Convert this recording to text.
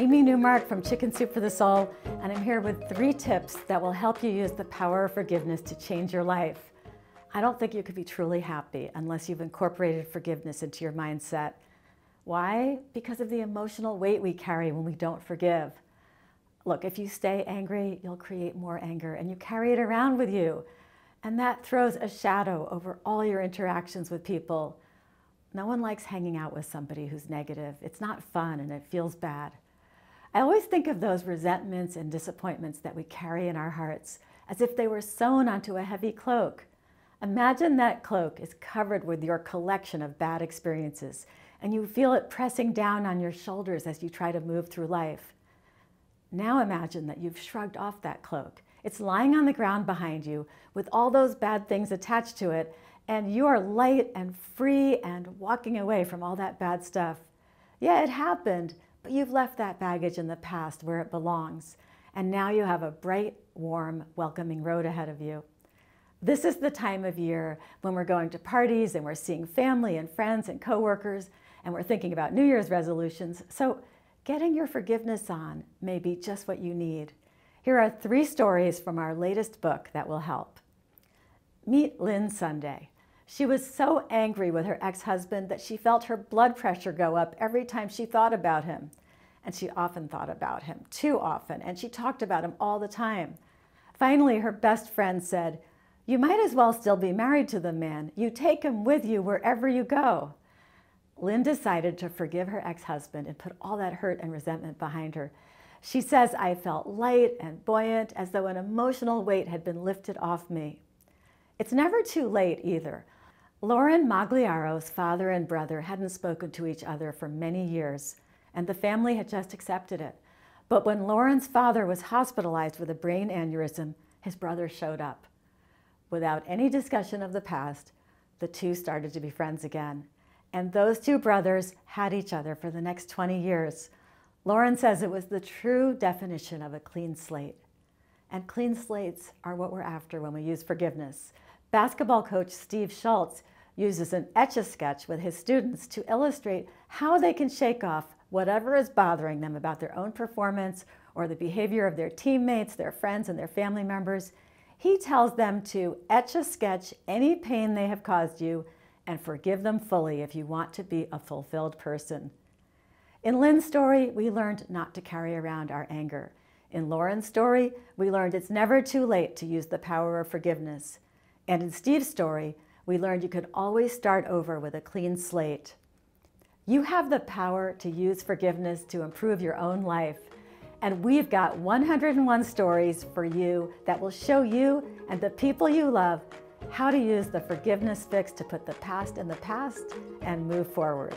Amy Newmark from Chicken Soup for the Soul, and I'm here with three tips that will help you use the power of forgiveness to change your life. I don't think you could be truly happy unless you've incorporated forgiveness into your mindset. Why? Because of the emotional weight we carry when we don't forgive. Look, if you stay angry, you'll create more anger and you carry it around with you. And that throws a shadow over all your interactions with people. No one likes hanging out with somebody who's negative. It's not fun and it feels bad. I always think of those resentments and disappointments that we carry in our hearts as if they were sewn onto a heavy cloak. Imagine that cloak is covered with your collection of bad experiences, and you feel it pressing down on your shoulders as you try to move through life. Now imagine that you've shrugged off that cloak. It's lying on the ground behind you with all those bad things attached to it, and you are light and free and walking away from all that bad stuff. Yeah, it happened, but You've left that baggage in the past where it belongs, and now you have a bright, warm, welcoming road ahead of you. This is the time of year when we're going to parties and we're seeing family and friends and coworkers, and we're thinking about New Year's resolutions. So, getting your forgiveness on may be just what you need. Here are three stories from our latest book that will help. Meet Lynn Sunday. She was so angry with her ex husband that she felt her blood pressure go up every time she thought about him. And she often thought about him, too often, and she talked about him all the time. Finally, her best friend said, You might as well still be married to the man. You take him with you wherever you go. Lynn decided to forgive her ex husband and put all that hurt and resentment behind her. She says, I felt light and buoyant, as though an emotional weight had been lifted off me. It's never too late either. Lauren Magliaro's father and brother hadn't spoken to each other for many years, and the family had just accepted it. But when Lauren's father was hospitalized with a brain aneurysm, his brother showed up. Without any discussion of the past, the two started to be friends again. And those two brothers had each other for the next 20 years. Lauren says it was the true definition of a clean slate. And clean slates are what we're after when we use forgiveness. Basketball coach Steve Schultz uses an etch a sketch with his students to illustrate how they can shake off whatever is bothering them about their own performance or the behavior of their teammates, their friends, and their family members. He tells them to etch a sketch any pain they have caused you and forgive them fully if you want to be a fulfilled person. In Lynn's story, we learned not to carry around our anger. In Lauren's story, we learned it's never too late to use the power of forgiveness. And in Steve's story, we learned you could always start over with a clean slate. You have the power to use forgiveness to improve your own life. And we've got 101 stories for you that will show you and the people you love how to use the forgiveness fix to put the past in the past and move forward.